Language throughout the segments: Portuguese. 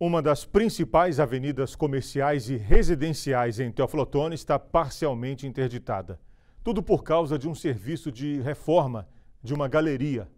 Uma das principais avenidas comerciais e residenciais em Teoflotone está parcialmente interditada. Tudo por causa de um serviço de reforma de uma galeria.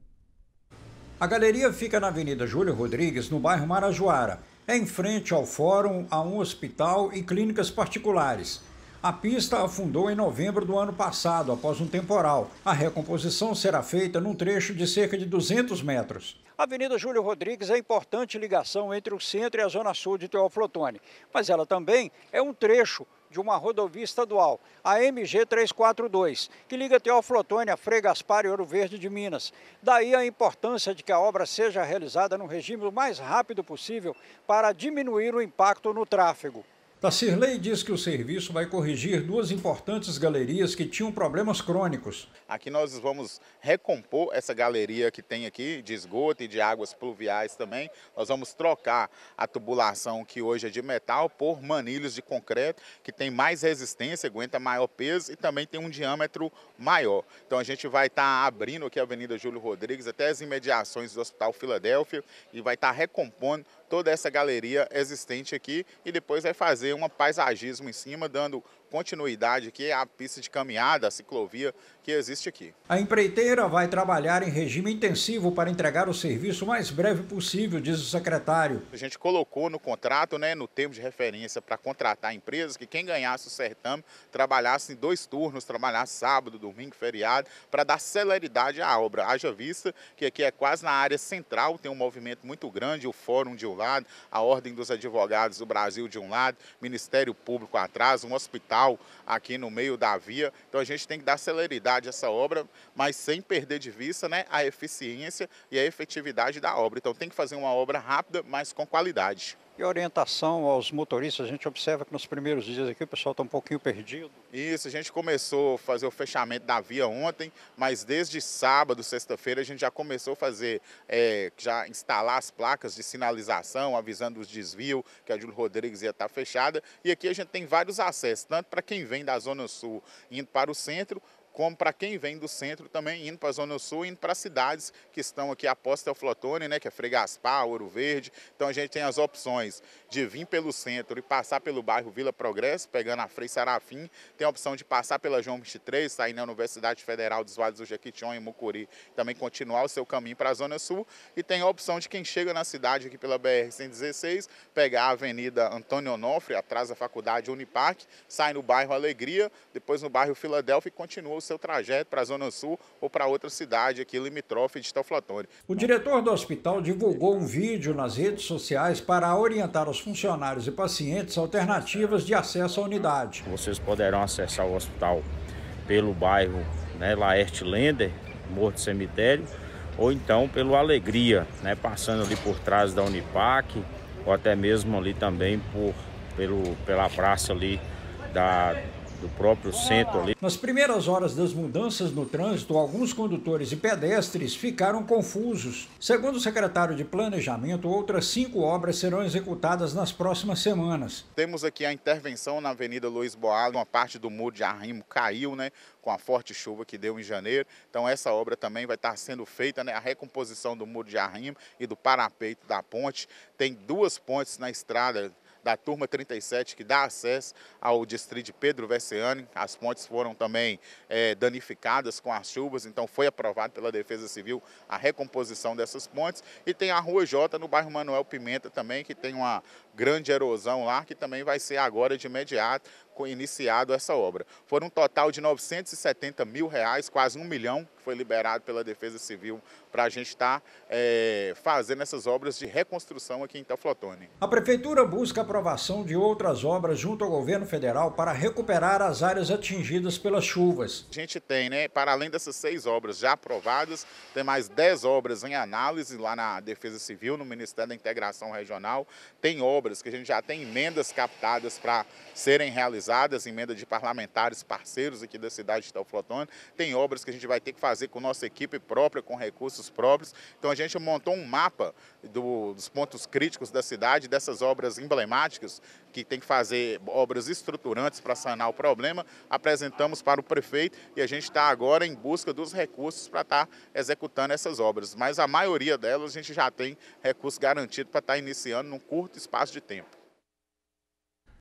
A galeria fica na Avenida Júlio Rodrigues, no bairro Marajoara, é em frente ao fórum, a um hospital e clínicas particulares. A pista afundou em novembro do ano passado, após um temporal. A recomposição será feita num trecho de cerca de 200 metros. A Avenida Júlio Rodrigues é importante ligação entre o centro e a zona sul de Teoflotone, mas ela também é um trecho de uma rodovia estadual, a MG 342, que liga Teoflotone a Frei Gaspar e Ouro Verde de Minas. Daí a importância de que a obra seja realizada no regime o mais rápido possível para diminuir o impacto no tráfego. Tacirley diz que o serviço vai corrigir duas importantes galerias que tinham problemas crônicos. Aqui nós vamos recompor essa galeria que tem aqui de esgoto e de águas pluviais também. Nós vamos trocar a tubulação que hoje é de metal por manilhos de concreto que tem mais resistência, aguenta maior peso e também tem um diâmetro maior. Então a gente vai estar tá abrindo aqui a Avenida Júlio Rodrigues até as imediações do Hospital Filadélfia e vai estar tá recompondo toda essa galeria existente aqui e depois vai fazer um paisagismo em cima, dando continuidade aqui à é pista de caminhada, à ciclovia que existe aqui. A empreiteira vai trabalhar em regime intensivo para entregar o serviço mais breve possível, diz o secretário. A gente colocou no contrato, né, no termo de referência para contratar empresas, que quem ganhasse o certame trabalhasse em dois turnos, trabalhasse sábado, domingo, feriado, para dar celeridade à obra. Haja vista que aqui é quase na área central, tem um movimento muito grande, o Fórum de um lado, a Ordem dos Advogados do Brasil de um lado, Ministério Público atrás, um hospital aqui no meio da via. Então a gente tem que dar celeridade a essa obra, mas sem perder de vista né, a eficiência e a efetividade da obra. Então tem que fazer uma obra rápida, mas com qualidade. E orientação aos motoristas, a gente observa que nos primeiros dias aqui o pessoal está um pouquinho perdido. Isso, a gente começou a fazer o fechamento da via ontem, mas desde sábado, sexta-feira, a gente já começou a fazer, é, já instalar as placas de sinalização, avisando os desvios, que a Júlio Rodrigues ia estar tá fechada. E aqui a gente tem vários acessos, tanto para quem vem da Zona Sul indo para o centro, como para quem vem do centro também, indo para a Zona Sul, indo para cidades que estão aqui após Teoflotone, né, que é Frei Gaspar, Ouro Verde. Então a gente tem as opções de vir pelo centro e passar pelo bairro Vila Progresso, pegando a Frei Sarafim. Tem a opção de passar pela João 23, sair na Universidade Federal dos Vales do Jequitinhonha e Mucuri, também continuar o seu caminho para a Zona Sul. E tem a opção de quem chega na cidade aqui pela BR-116, pegar a Avenida Antônio Onofre, atrás da Faculdade Uniparque, sai no bairro Alegria, depois no bairro Filadélfia e continua o seu trajeto para a Zona Sul ou para outra cidade aqui limítrofe de Estelflatone. O diretor do hospital divulgou um vídeo nas redes sociais para orientar os funcionários e pacientes alternativas de acesso à unidade. Vocês poderão acessar o hospital pelo bairro né, Laerte Lender, Morto Cemitério, ou então pelo Alegria, né, passando ali por trás da Unipac, ou até mesmo ali também por, pelo, pela praça ali da do próprio centro ali. Nas primeiras horas das mudanças no trânsito, alguns condutores e pedestres ficaram confusos. Segundo o secretário de Planejamento, outras cinco obras serão executadas nas próximas semanas. Temos aqui a intervenção na Avenida Luiz Boal, uma parte do muro de arrimo caiu, né? Com a forte chuva que deu em janeiro. Então, essa obra também vai estar sendo feita, né? A recomposição do muro de arrimo e do parapeito da ponte. Tem duas pontes na estrada da turma 37 que dá acesso ao distrito de Pedro Verciani. As pontes foram também é, danificadas com as chuvas, então foi aprovado pela Defesa Civil a recomposição dessas pontes. E tem a Rua J no bairro Manuel Pimenta também, que tem uma grande erosão lá, que também vai ser agora de imediato iniciado essa obra. Foram um total de 970 mil reais, quase um milhão, que foi liberado pela Defesa Civil para a gente estar tá, é, fazendo essas obras de reconstrução aqui em Teoflotone. A Prefeitura busca aprovação de outras obras junto ao governo federal para recuperar as áreas atingidas pelas chuvas. A gente tem, né, para além dessas seis obras já aprovadas, tem mais dez obras em análise lá na Defesa Civil, no Ministério da Integração Regional. Tem obras que a gente já tem emendas captadas para serem realizadas, emenda de parlamentares parceiros aqui da cidade de Teoflotone. Tem obras que a gente vai ter que fazer com nossa equipe própria, com recursos próprios. Então a gente montou um mapa do, dos pontos críticos da cidade, dessas obras emblemáticas problemáticas, que tem que fazer obras estruturantes para sanar o problema, apresentamos para o prefeito e a gente está agora em busca dos recursos para estar tá executando essas obras. Mas a maioria delas a gente já tem recurso garantido para estar tá iniciando num curto espaço de tempo.